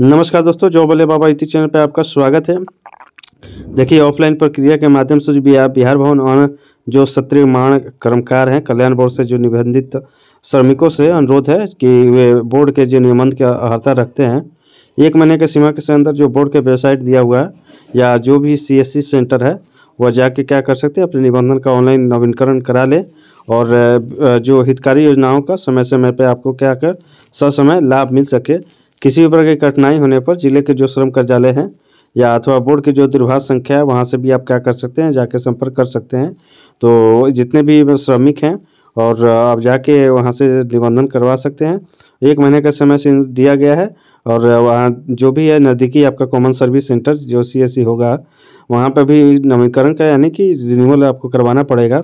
नमस्कार दोस्तों जो बोले बाबा यूट्यूब चैनल पर आपका स्वागत है देखिए ऑफलाइन प्रक्रिया के माध्यम से जो बिहार बिहार भवन और जो सत्रीय महान कर्मकार हैं कल्याण बोर्ड से जो निबंधित श्रमिकों से अनुरोध है कि वे बोर्ड के जो नियमन की अर्हता रखते हैं एक महीने के सीमा के अंदर जो बोर्ड के वेबसाइट दिया हुआ है या जो भी सी सेंटर है वह जाके क्या कर सकते हैं अपने निबंधन का ऑनलाइन नवीनीकरण करा ले और जो हितकारी योजनाओं का समय समय पर आपको क्या कर ससमय लाभ मिल सके किसी भी प्रकार की कठिनाई होने पर जिले के जो श्रम कार्यालय हैं या अथवा बोर्ड की जो दूरभाष संख्या है वहाँ से भी आप क्या कर सकते हैं जाके संपर्क कर सकते हैं तो जितने भी श्रमिक हैं और आप जाके वहाँ से निबंधन करवा सकते हैं एक महीने का समय से दिया गया है और वहाँ जो भी है नज़दीकी आपका कॉमन सर्विस सेंटर जो सी e होगा वहाँ पर भी नवीकरण का यानी कि रिन्यूअल आपको करवाना पड़ेगा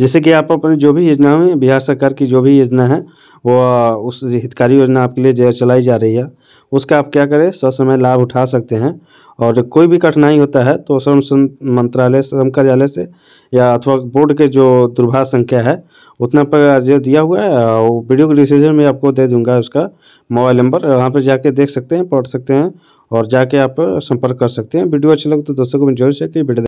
जैसे कि आप अपने जो भी योजना है बिहार सरकार की जो भी योजना है वो उस हितकारी योजना आपके लिए जो चलाई जा रही है उसका आप क्या करें ससमय लाभ उठा सकते हैं और कोई भी कठिनाई होता है तो श्रम मंत्रालय श्रम कार्यालय से या अथवा बोर्ड के जो दुर्भाष संख्या है उतना पर जो दिया हुआ है वो वीडियो के डिसीजन में आपको दे दूंगा उसका मोबाइल नंबर वहाँ पर जाके देख सकते हैं पढ़ सकते हैं और जाके आप संपर्क कर सकते हैं वीडियो अच्छा लगे तो दोस्तों को जरूर शेयर कीजिए